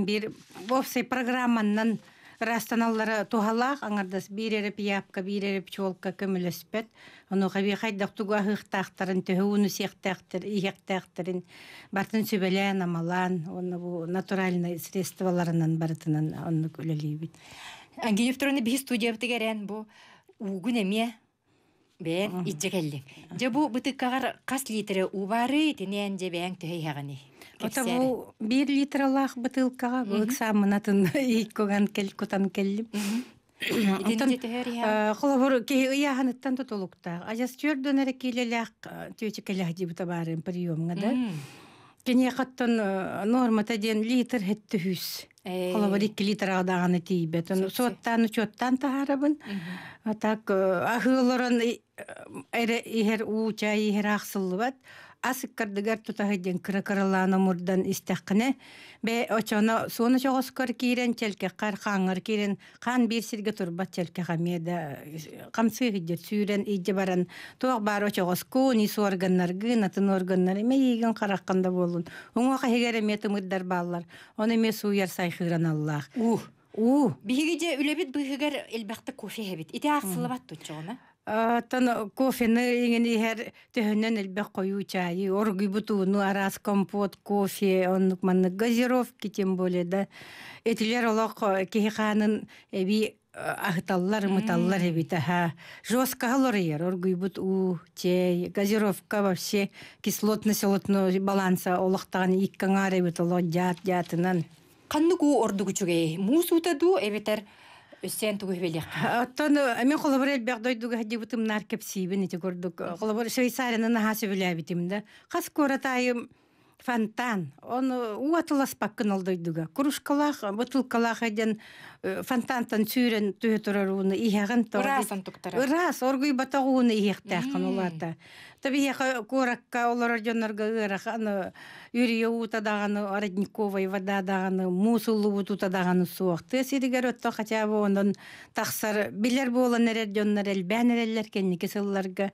Speaker 4: бір бір растаналлары туһалаах аңардас биирерип япка биирерип чуолка көмөлөспөт ону хаби хайдах туга хыхтахтарын төһү уну сехтахтар ихтахтарын бартын сөбелән амалан ону бу натуральный средстволарынан
Speaker 1: барытынан ону күлөлийбит Ангиевтроны би студия бүтгәрән бу угун эмие бен иҗегәлле. Дә бу бүтәккәгәр кас литре убары тинән дә бәң төһәгәне. 1
Speaker 4: литр лах бутылкага бу экзамен натын икөгән кел котан келлим.
Speaker 1: Э,
Speaker 4: Хлобур ке яны тан тотулыкта. Аҗас төр дөнәре килелек э, төче келек дип табарым приёмга да. Кене хаттан э, норма тәдән литр хәтта һүс. Хлобур 2 литр адаган тибет. Соттан чөттан тагарабын. Атак агыларын эре иһер у чай иһер ахсылыбат асык кардыгар тутаһы ден кракараланы мурдан истәкне бе очоно суны чогос кар кирен телке кар хаңгыр кирен хан бир сирге тур бат телке хамеда камсы гидде сүрен иде баран тоқ бар очогос ку ни сорганнар гына тын органнар ме иген каракканда болун уңга хегере мети мырдар баллар аны ярсай хыран аллах у у биһиге үлебит быһыгар элбахты кофе хебит ите ахсылабат тучона тон э, кофені ingen иһер төһөннөн элбэх қою чайы, оргы бутууну арас компот, кофе, оннук манны газировки тем более да. Этилер олоқ э, киханын эби э, ахталлар мыталлар эби таха. Жёстко галорер орги бут у чай, газировка вообще кислотно-солотно баланса олоқтаган иккаңар эби толо жат-жатынан. Канны ку ордугучугей. Мусута ду эбетер Өстән түгі білек. Аттан, э, мен қолы бір әлбе қдой бутым әдегі бұтым нар кеп сейбін әте көрдік. Қолы Швейцарияны наға сөбілі әбетім де. Қас көратайым фонтан. Он э, уатылас паққын алды дүгі. Күрушкалақ, бұтылкалақ э, фонтантан сүйрен түгі тұрар ұны иғағын. Ұрасын тұқтыра. Ұрас, орғы бата ұны иғақ Таби, яха, ку ракка, олар ор джонар га ғара, ғана, үрия утада ғана, орадник ковай отто, ондан, тақсар, билер бола нерер джонар, аль ба нерерлер, кеннеке сылар га,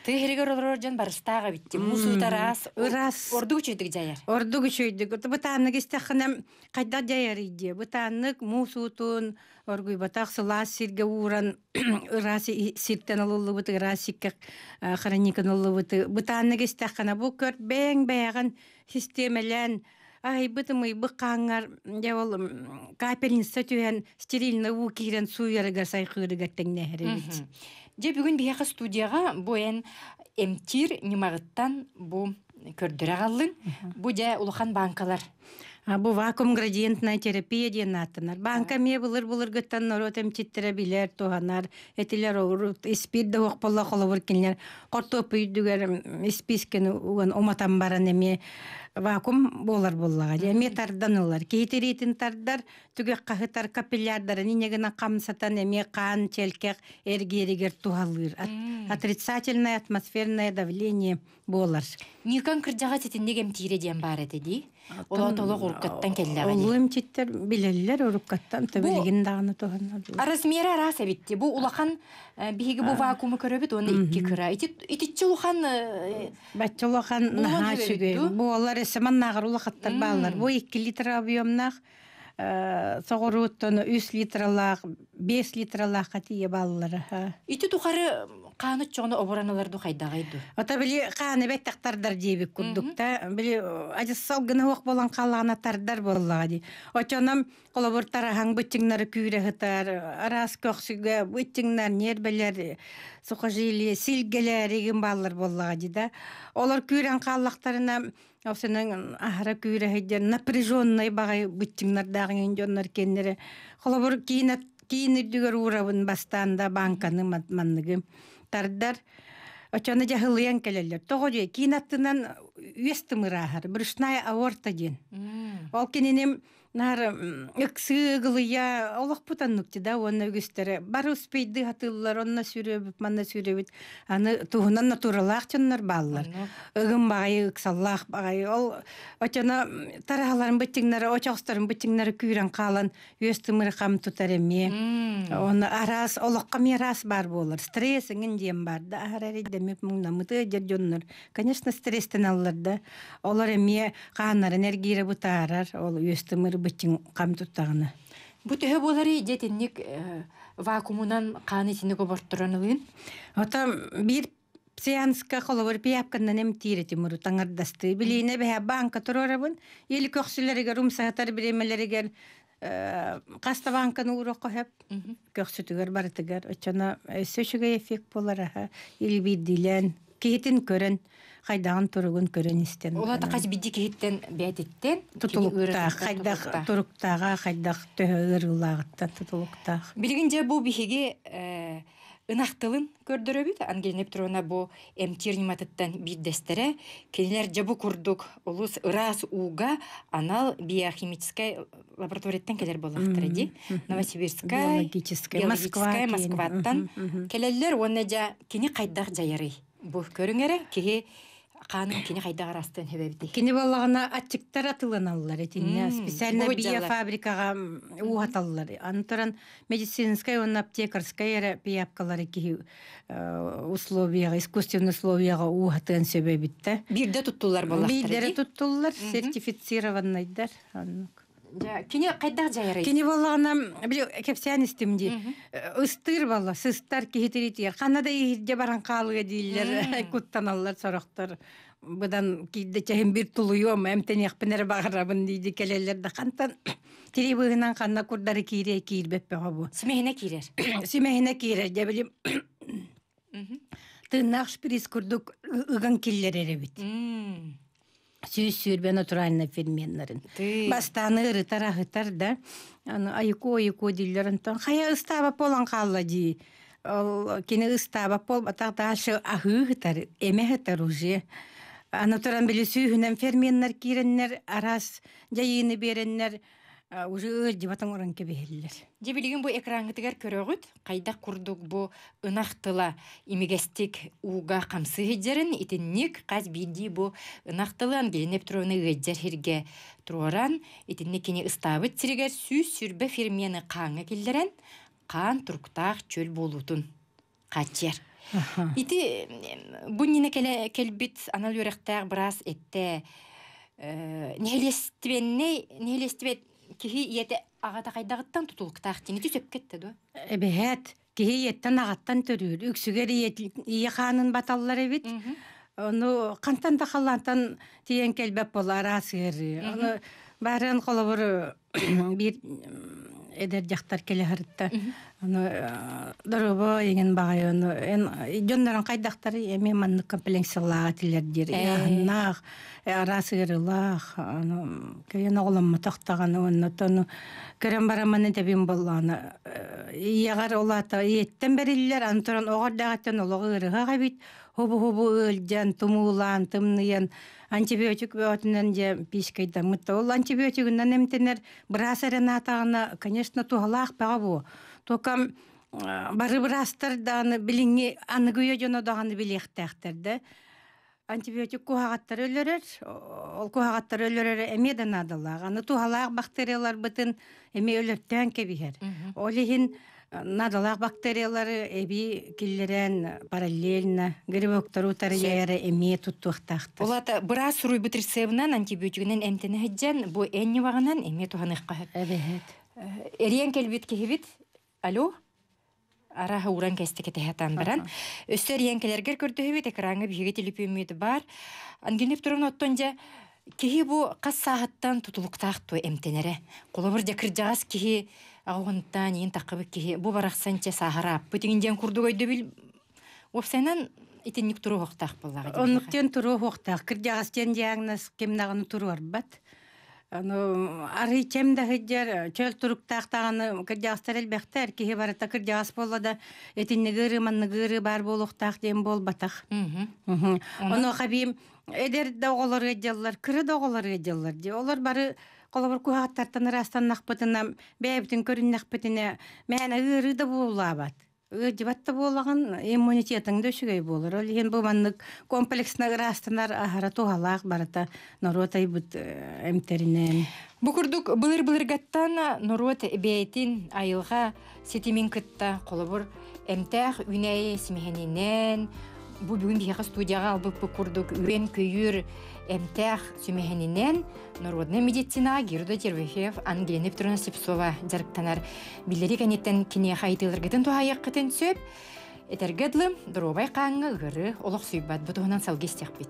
Speaker 4: Ты хэрэгэр олорор жан барыстаага битти. Мусултарас орду күчөйдүк жайыр. Орду күчөйдүк. Бу таанны кестек ханам кайда жайыр иди. Бу таанны мусутун оргуй батак сылас сирге уран ыраси сирттен алылып бу тыраси кэ хроникан алылып бу. Бу таанны кестек бу көр бэнг баягын системелен ай бытымы бы каңар деп алым капелин сөтүен стерильный уу киген
Speaker 1: сууйарга сайкырыга тең нәрсе. Же бүгін бияқы студияға бойын эмтир немағыттан бұ көрдіре қалдың, Бұ жа банкалар. А бу вакуум градиентная терапия диэн аттанар. Банка мия булыр булыр гэттан нору тэм
Speaker 4: читтэрэ билэр туханар. Этилэр оғырут. Испид да оқ пола қола бұр кэнлэр. Қорту пүйдігэр испискэн уган оматан баран эмі вакуум болар боллаға. Эмі тардан олар. Кейтерейтін тардар түгі қағытар капиллярдар. Нинегіна қамсатан эмі қан челкэх эргерігер туғалыр. Отрицательная атмосферная
Speaker 1: давление болар. Нилкан кірдяға сетіндегем тиреден бар әдеді? Ола толох орукаттан келлі ага ли? Олойм
Speaker 4: титтар билэллэр орукаттан, тэбэлгенда ана тохан. Араз
Speaker 1: мера ара Бу олахан бігі бу вакуумы көрөбіт, оны итки күрө. Ититчі олахан... Батчо олахан наға сөгөй. Бу олар асаман нағар олахаттар балар.
Speaker 4: Бу итки литр авиомнах. Э, соғыру тону үс литралах, бес литралах қатия баллары.
Speaker 1: Үйті тұқары қаны чоны қайда хайдағайды.
Speaker 4: Ота біле қаны бәт тақтардар дейбік күрдік та. Біле э, ажыссал оқ болан қалағына тардар дей Отонам қолабыртара хаң бүттіңнары күйрі ғытар, арас көксігі бүттіңнар нербелер, сұқы жейлі, сілгілі реген балылар болады да. Олар күйрен қалақтарына Осының ахара күйрә һиҗән напряжённый багы бүттимнәр дагы инҗоннар кеннәре. Холобор кийне кийне дигәр урабын бастанда банканы матманлыгы. Тардар очаны җәһлиян келәләр. Тогоҗе кийнаттынан үстимир ахар. Бришная аорта Ол кененем Нар я олох путаннукти да онна үгүстөрө бары успейди хатыллар онна сүрөбүп манна сүрөбүт аны туһунан натуралаах жоннор бааллар ыгын багай ыксаллаах багай ол очона тарахаларын биттиңнары очоғстарын биттиңнары күйрен каалан үөс тымыры кам тутар эми оны араас олокка ми бар буолар стресс ыңын диэн бар да арари демеп муңнамыты жер жоннор конечно стресстен аллар да олар эми каанар энергия бутаарар ол үөс тымыр быттин кам туттагына.
Speaker 1: Бу тәһе булар иҗетник э, вакуумынан каны сине көбөрт торынылын. Ата бир сеянска
Speaker 4: холовар пиапкан да нем тире тимур таңар дасты билене бе банк торорабын. Ели көксүләргә рум сагатар биремәләргә э, каста банкын урак кәп көксүтүгәр бар тигәр. Очана э, сөшүгә эффект булар аһа. Ели бидлән кетин көрән. хайдаган тургун көрөн истен. Улата кайсы бидди кеһиттен бәтеттен тутулукта, хайдах туруктага, хайдах төһөр улагытта тутулукта.
Speaker 3: Билгинде
Speaker 1: бу бихиге э, ынахтылын көрдөрөбүт ангелинеп тургана бу эмтирниматыттан бир дестере же жабу курдук улус ырас ууга анал биохимическая лабораториядан келер болактыр эди новосибирская биологическая москва москваттан келелер онна жа кини кайдах жайыры бу көрүңере кии ҡанын кини ҡайда ҡарастын һәбәбите кини баллағына аттиктар атыланалылар
Speaker 4: этине специально бия фабрикаға уһаталылар аны медицинская он аптекарская эрә пиапкалар икиһи э, условияға искусственный условияға уһатыан сәбәбиттә бирде туттулар балаларды бирдере туттулар сертифицированныйдар анык Кине кайда жайрайсыз? Кине баллагына бир кепсиян истим ди. Устыр балла, сыстар кетерит. Канада ийде баран калып эдилер, айкуттан аллар сороктор. Будан кийде чаем бир тулуйом, эмтен як пенер багырабын диди келелер да кантан. Тири буйнан канна курдар кире кир беп баго бу. Симехне кирер. Симехне кирер деп билем. Тынах шпирис курдук ыгын киллер эребит. Сөз-сөр бе натуральна ферменларын. Бастаны ғыртар, ахыртар, да. айыку айку дилерін тон. Хая ұстаба полан қалла дей. Кене ұстаба пол, ата-ата ашы аху ғыртар, eme ғыртар үже. Натуральна били сөз-сөз арас
Speaker 1: жайыны береннер, уже дебатың орын кебеһеллер. Дәй билеген бу экранны тегәр көрәгүт, кайда курдук бу ынахтыла имегәстик уга камсы һедерен итеннек каз биди бу ынахтылан гелеп тороны гәдер һергә троран итеннекене ыстабы сүз сүрбе фермены каңа килдерен кан турктах чөл болутун. Качер. Ити бу келбит аналорактар брас этте. Э, Нелестивенне, нелестивет киһи йети ағат агайдағаттан тутулкта ахти, нити сөпкеттаду?
Speaker 4: Эбе, хэт, кихи йеттан ағаттан түрүр. Уксу гэри йет, ия ханын баталлар, эбит. Ону, қантан да халлантан тиян келбап бол, арас гэри. Ону, барын қолу бұр, бир эдер жактар келе хэрэтте. Аны э, дорого эген багай аны эн жондорун кайдактар эме манны комплексиялага тилер дир. Янак э, э. арасы гырылах аны кеген огломма тактаган онно тону керем бара манны тебим болланы. Ягар олата эттен бериллер аны торон огордагатан ологырыга бит. Хобу-хобу өлдән тумулан тымныен Антибиотик бе отынан дзе пешкай дамыта ол. Антибиотик нан амтэнэр брас арина ата ана, канешна, ту хала ах бага бо. Тока бары брас тар, билингі, ана гуе дзе она да ана билих та Антибиотик ку ха гаттар өлөрөр, ол ку ха гаттар өлөрөрөр, амия дана дала. бактериялар бытын, аmiya өлөрөр, tanke bihar. Olihin... надалаах бактериялары эби киллерен параллельно грибоктару тарыяра
Speaker 1: эме туттуактахты улата быра суруй бытырсыбынан антибиотигинен эмтене хэджен бу энни вагынан эме туханыхка эбехет э, эриен келбит кихибит алло араха уран кестекете хатан баран өстөр янкелергер көрдөһүбит экранга бигит илипүмүт бар ангинеп турун оттонжа киһи бу қас саһаттан тутулуктаах ту эмтенере кулубур же кыржагас киһи агугунтан иин тақыбык киһи бу барахсанча саһара бүтигинден курдугойду бил вовсенен итинник туру хоқтаах буллага онуктен туру хоқтаах кыржагастен диагноз кемнагыны туруар бат
Speaker 4: ну ары кем да хиджер чөл туруктаактаганы кыржагастар элбехтер киһи барата кыржагас боллада этиннигыры маннигыры бар болуктаах дем болбатах ону хабиим Эдер да оғылар ғеделлар, күрі да оғылар Олар бары қолабыр күхат тартаныр астаннақ бұтынам, бәйбітін көрінақ бұтыны, мәне үйрі да бұл абад. Үйді батты бұл аған иммунитетінді үшігей бұл ағын. Үйін бұл маңнық комплексіна үрі астанар ағыра туғалақ барыта нұруатай бұт әмтерінен. Э,
Speaker 1: Бұқырдық бұлыр-бұлыргаттан нұруат әбейтін айылға сетемен күтті қолы Әмтәқ бу бүгүн студияға студияга албыппы курдук үрен көйүр эмтеах сүмэһининен народная медицина гирда тервихев ангелина петровна сепсова жарыктанар билери кенеттен кинеха айтылыргытын тухайаккытын сөп этерге дылым дуробай кааңы ыгыры олох сүйбат бутугунан салгестиахпит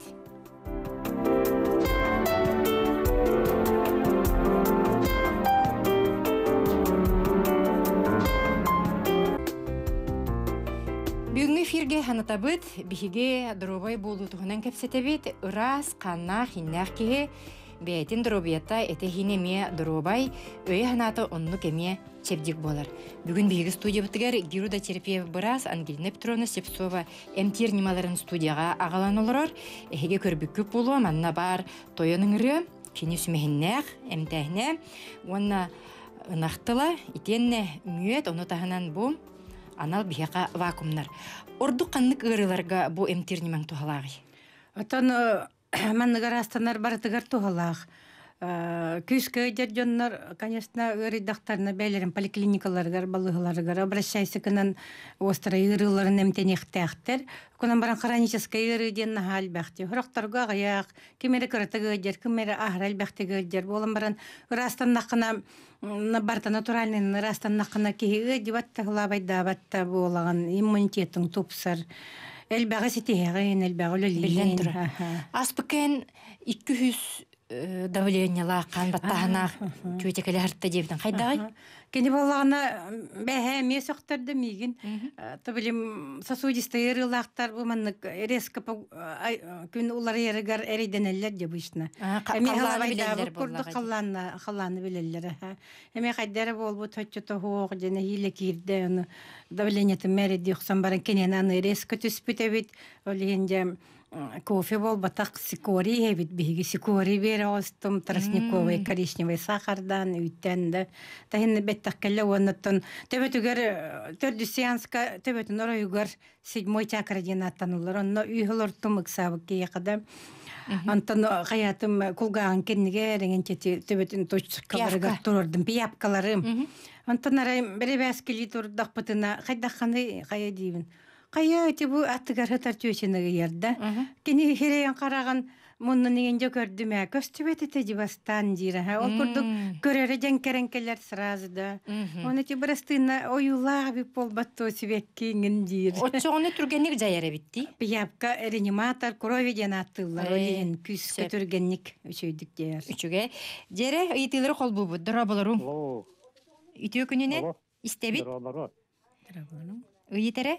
Speaker 1: Бүгінгі эфирге ханатабыт бихиге дробай болу туһунан кепсетебит ырас канна хиннах хинақ бәйтін дробиятта эте хинеме дробай өй ханаты онну кеме чепдик болар. Бүгін биһиги студия бутыгар Гируда Терпиев Бырас, Ангелина Петровна Сепсова эмтир нималарын студияға ағалан Әге көрбік көрбүккүп болу манна бар тойонын ыры кини сүмеһиннэх эмтэһне онна ынахтыла итенне мүет оны бу анал бияқа вакумнар. Орду қандык үриларга бу әмтерні маңту халағи? Атаны, э, ман нүгар астанар э
Speaker 4: кискэ конечно, редикторларына, байларын, поликлиникалары дарыбалыкларына кара обращайся кинан остра ирыларынәм тенех кунан баран хроническая ирыденә гал бахты. Гыроктарга агаяк, кимелекәр тәгәгәр кимере аһрал бахты гөҗер, булам баран Растанда кына барта натуральный Растанда кына ки өдибатта гылабай дабатта булаган иммунитетнең тупсыр. Эль багысыты һәре, эль барылы.
Speaker 1: Аспкен 200 Э, давление ла кан баттаһына тюйтек эле артты дебин кайдагы кени баллагына бәһә месоктарды
Speaker 4: миген э, то билим сосудистый ырылактар бу манны э, резко күн улар ярыгар эриденеллер деп ишне эми халабайда курду халланы халланы билеллер эми кайдар бол бу тотчу то хоқ дене хиле кирде аны давление ты мэри дихсан баран кенен аны резко түсбүтэбит ол енде кофе бол, батак сикори, бит биги сикори бере остым, тростниковый коричневый сахардан үттен дә. Тәһин бит тәк кәлле оннаттан. Төбе түгәр 4 э, сеанска төбе нора югар 7 чакра динаттан улар. Онна үйгәләр тумык сабык кияда. Антан э, хаятым э, кулган кеннегә дигән чәтә төбе төч кабарга турдым. Пиапкаларым. Антан рай бере бәскәли турдык бутына хайда хәндә хаядивен кая эти бу атыгар хатар чөйсен агыяр да. Кини хирейн караган мунны нигин жо көрдүмә көстүбет эти дибастан дире. Ха ол курдук көрөрө жан керен келер сразу да. Он эти брастына оюла би полбатто себек кингин дир. Отчогоны тургенник жаяра битти. Биябка реаниматор
Speaker 1: крови ден атылла э, ойин күс көтүргенник үчөйдүк жаяр. Үчүгө жере итилер кол бубу дура болорум. Итүү күнүнө истебит. Дура
Speaker 3: болорум. Үйтере?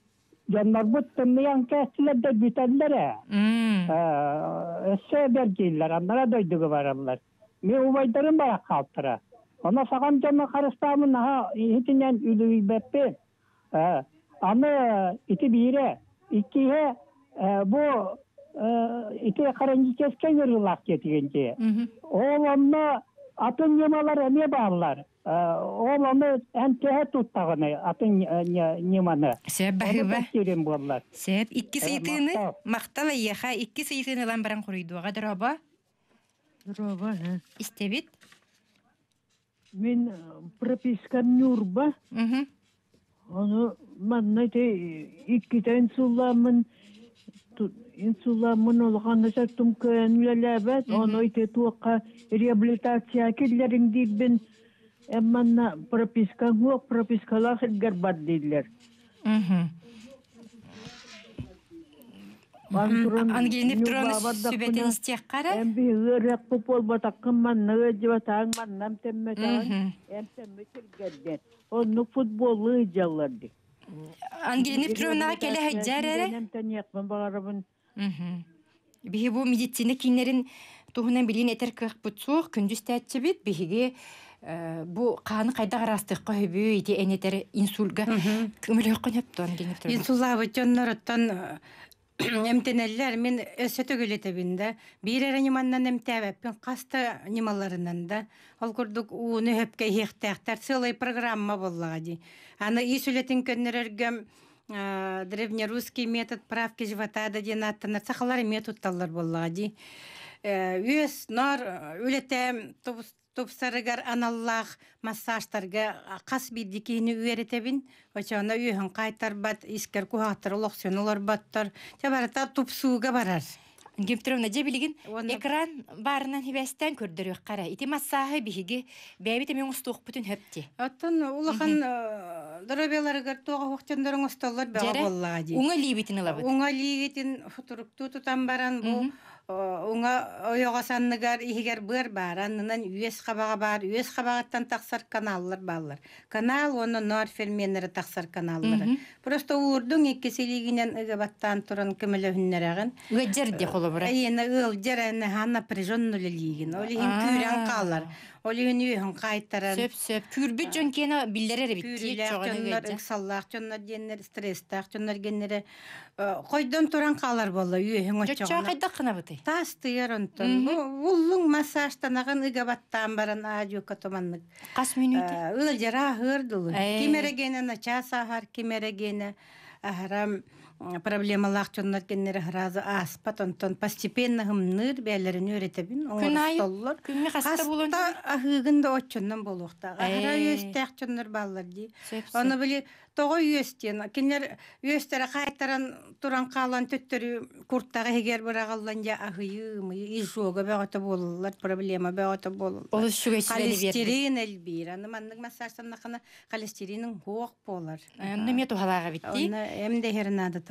Speaker 3: Ян мәгүт теңнән кечле дә бит әйтәләр. Хм. Ә се дә килләр, барамлар. Ми уайдырын барак калтыра. Аңна сагынҗыңна карастамына ха, иченнән юл ибепте. Ә аме ити бире, иккеге бу э ике караңгы ческә йөрү ол оны әнтеһе туттағыны атын неманы себ ба керен икки сыйтыны
Speaker 1: икки сыйтыны лан баран
Speaker 3: мен пропискам нюрба оны манна те икките инсулламын олғаны оны өйте туаққа реабилитация келерің дейбін Emmanna propiska huak propiska lahit garbat diller.
Speaker 1: Mhm. Ангенеп тұраны сөбетен істек
Speaker 3: қара. Әмбі ғырек құп ол батаққын ман нығы жеватағын ман нам тәмме тағын әмтәмме тілгерден. Ол ну футболы жаларды. Ангенеп тұраны келі хәджәр әрі? Әмтән яқпын бағарабын. Бігі
Speaker 1: бұл медицина кейінерін туғынан білін әтір кәқ бұтсуық күндіз тәтчі бет, бігіге Э, бу қаны қайда қарасты қойбы ете әнетер инсульга көмілі қынып тұн дейін тұрмын.
Speaker 4: Инсулла мен өсі түгіл етебін де. әрі неманнан қасты немаларынан да. Ол күрдік ұны өпке ехтәқтәр сылай программа боллаға дей. Аны үйсілетін көнірергім э, древнерусский метод правки жватада дейін аттанар. Сақылар методталар дей. Өс, э, нар, өлетем, тупсарыгар аналлах массажтарга кас би дикини үеретебин очоно үйүн кайтар бат искер кухатыр локсун олор баттар тебарата тупсууга барар Гимтровна
Speaker 1: же экран барынан хибестен көрдүрүк кара. Ити массаһы биһиги бәбит мен устук бүтүн хөптү. Аттан э, улахан э, дарабеларга тоога хөктөндөрүн
Speaker 4: устолор бага боллага ди. Уңа либитин алабыт. Уңа либитин футурук тутутан баран бу Угэ айогасанныгар, игэр бэр бар, аннан нэнан вэс бар, вэс хабағатан таксыр каналлар балыр. Канал, оны нор фельменнэр таксыр каналлары просто урдын ек кеселегінен үгэ баттан туран кімэлэ хүннэр агін. Угэ дзер э, дзер холу бэр? Ай, үгэ дзер, ай, үгэ ханна презон нолилеген, ол еген тюрян калар. Олигини үйін қайттаран. Сөп сөп. Күрбіт жон кені білдерер бітті. Күрілер, ықсаллақ жонлар геннер, стресстақ жонлар геннері. Қойдан тұран қалар болы үйін өтчоғына. Жоқ қайда қына бұты? Тас тыйыр онтын. Улың массажтан ағын ұғабаттан баран адюка томаннық.
Speaker 1: Қас минуты? Улы ә, жара
Speaker 4: ғырдылы. Кимерегені нача сахар, кимерегені. Ахрам. проблема лахтюн кеннер разы ас патонтон тон постепенно гымныр бәлерин үретебин оңолстоллар күнне хаста булунда агыгында отчуннан болухта ара үстәк э. баллар ди аны били тогы үстен кеннер үстәре кайтаран туран қалан, төттөрү курттага егер бурагалдан я агыы мы ижога проблема бәгата болулар ол шуга чилени берди холестерин элбир аны мандык массаж сандыкына холестеринин гок болар э,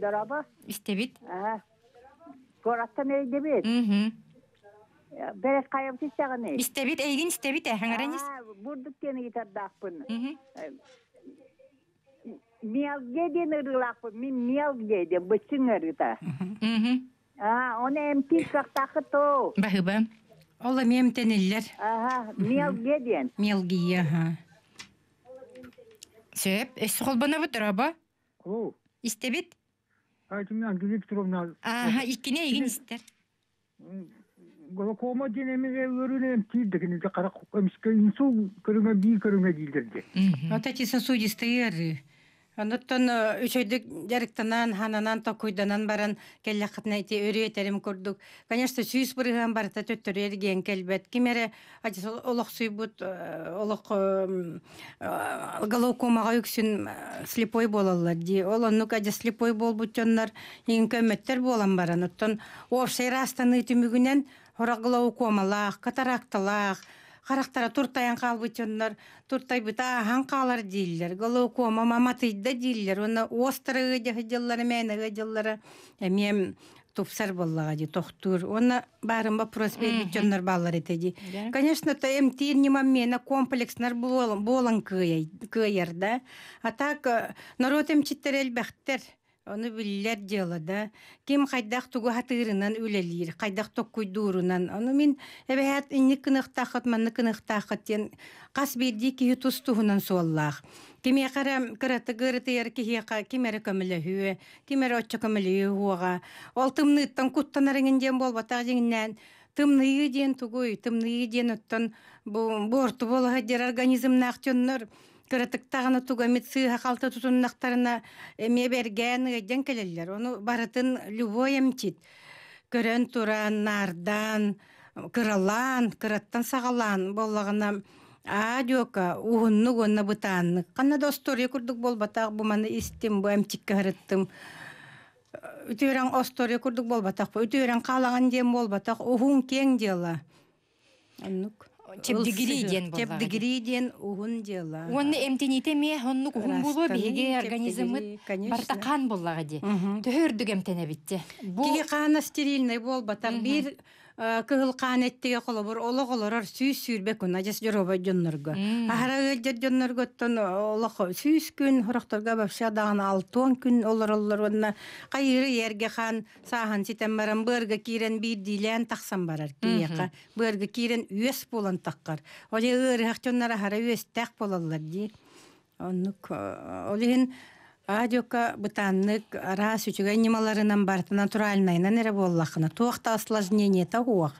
Speaker 3: ضربة استبيت قرأتن أيدبيت Бәрәс то.
Speaker 1: Ола
Speaker 3: Истебит? Исте Ага, икене иген истер. Глокома денемеге өрүнөм тийди кара
Speaker 4: Анаттан э, үчәйдік яриктанан, хананан та куйданан баран келле хатна ити өрөй терим көрдүк. Конечно, сүйүс бирген бар та төттөр ерген келбет. Кимере ачы олоқ сүйүп, э, олоқ э, галокомага үксін слепой болалар. Ди, олон нука же слепой болбут жоннар, ең көмөттөр болан баран. Оттон ошой растаны түмүгүнөн хороглау комалах, катаракталах, характара туртаян калбытыннар туртай быта ахан калар дииллер голоукома маматыйда дииллер уна остры ыдыллары мени ыдыллары эмиэм тупсар боллага ди тохтур уна барын ба проспектоннор баллар этеди конечно то эм тирнимам мена комплекснар болон кыйар да а так э, народ эмчиттер элбехтер Оны биллер дела да. Ким хайдах туга хатырынан үлелер, хайдах ток куй дурунан. Оны мен эбеят инник кынық тахат, манны кынық тахат ен кас бирди ки тустугунан суллах. Кими кара кырыты гырыты яр ки хека, кимере көмөле хүе, кимере очко көмөле куттан арынган ден болба тымны ден тугой, тымны ден оттан бу борту дер организм нахтөннөр көрәтек тагына туга медицина халты тутун нактарына э, ме берген э, ген келеллер. Ону барытын любой эмчит. Көрән туран нардан, кыралан, кыраттан сагалан боллагына А дёка угунну гонна бытан. Канна достор якурдук болбатак бу маны истим бу эмчикке гырыттым. Үтүрөн остор якурдук болбатак бу. Үтүрөн каалаган дем болбатак. Угун кең дела. Аннук. чепдигириден болған. Чепдигириден уһун дела. Уонны эмтените
Speaker 1: ме хоннук уһун булу биге организмы барта кан боллага ди. Төһөрдүк эмтене битте. Бу қаны
Speaker 4: стерильный бол батар бир Э, кылкан эттиге кылы бар ологолор сүйүс сүйүрбөк уна жас жоро бай жоннорго ахара өл жер жоннорго тон э, олох сүйүс күн хорохторга башка даган алтон күн олор олор хан сахан ситен барам бырга кирен бир дилен тахсам барар кияка бырга кирен үс булан таккар оле өр хак жоннора хара үс тах ди оны Адюка бытаннык раз үчүгө нималарынан бар на нере боллахына туакта осложнение тауак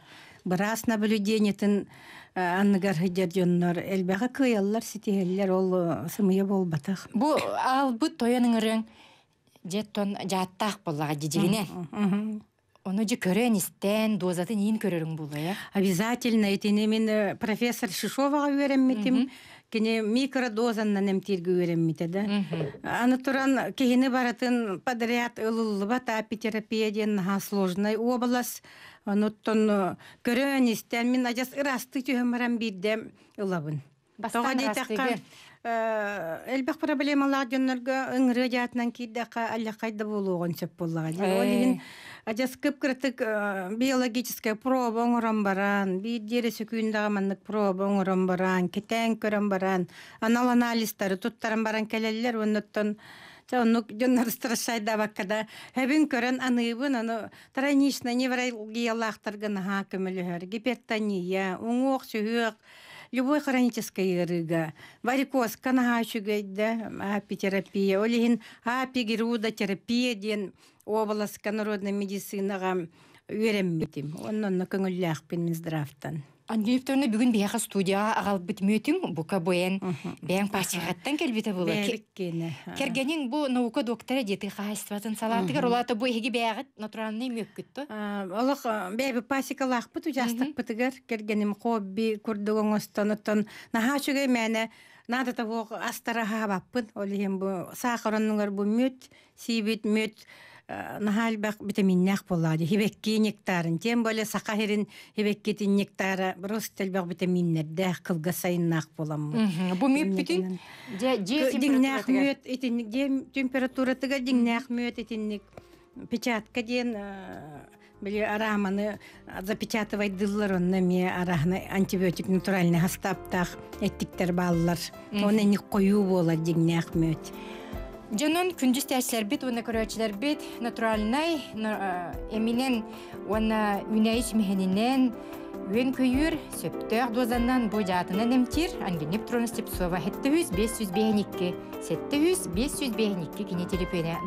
Speaker 4: бырас наблюдениетин э, анныгар
Speaker 1: хыдердьоннор элбэха кыяллар ситиэллер ол э, сымыйы болбатах бу албыт тоянын ырын жеттон жааттаах боллага жижигине Оны же көрен истен, дозатын ин көрерің бұл, я? Обязательно, етіне э, профессор
Speaker 4: Шишоваға веремметім. кини микродозанна нем тирге үрем мите Аны туран кини баратын подряд ылылыба тапитерапия ден ха сложный облас. Аны тон э, көрөн истен мин ажас ырасты түһмәрәм бирдем ылабын. Тоға дейтаққа, Әлбәқ э, проблемалар дөнергі үңірі жатынан кейді қа әлі қайды болуғын сөп болуға. Ол Ача скып э, биологическая проба оңорон баран, бир жери сөкүн проба оңорон баран, кетен көрөн баран, анал анализтары туттарын баран келелер, ондон жаны жөндөр сырашай да вакада, Хәбин көрөн аны бун аны тройничный невралгия ха хакымлыгы, гипертония, оңоқ сөйөк, любой хроническая ирыга, варикоз, канагачуга, да, апитерапия, олихин, апигируда, терапия, ден, овалас, канародная медицина, гам,
Speaker 1: верем митим, он на кынгуллях пин Англиевтовна бүгін бияға студияға ағалып мөтін бұқа бөен бәң пасихаттан келбеті болы. Кергенін бұл наука доктора деті қағайстыватын салатығыр, олаты бой егі бәғі натуранны мөк күтті?
Speaker 4: Олық бәбі пасика лақ бұт, ұжастық бұтығыр, кергенім қобби, күрдіғын ұстаныттын, наға жүгі мәні Нада да астара хабаппын, олығым мөт, сибит мөт, Э, нахал бак бите миннях полади хибекки нектарын тем более сахарин хибекки тин нектара брос тел бак бите миннер да кылгасайн нах полам бу мип бити де де диннях мөт итин де температура тыга диннях мөт итинник печатка ден э, Били араманы запечатывать дылар он на антибиотик натуральны гастаптах этиктер баллар. Mm -hmm. Он не кою вола дигнях
Speaker 1: Жонон күндүс тәсілербит, оны көрөчілербит, натуральнай, эминен, оны үнәйіс мехенінен, Үйін көйір сөптөк дозаннан бұ жатынан әмтір, үз 500 бәйінікке, сәтті 500
Speaker 5: бәйінікке кене телепене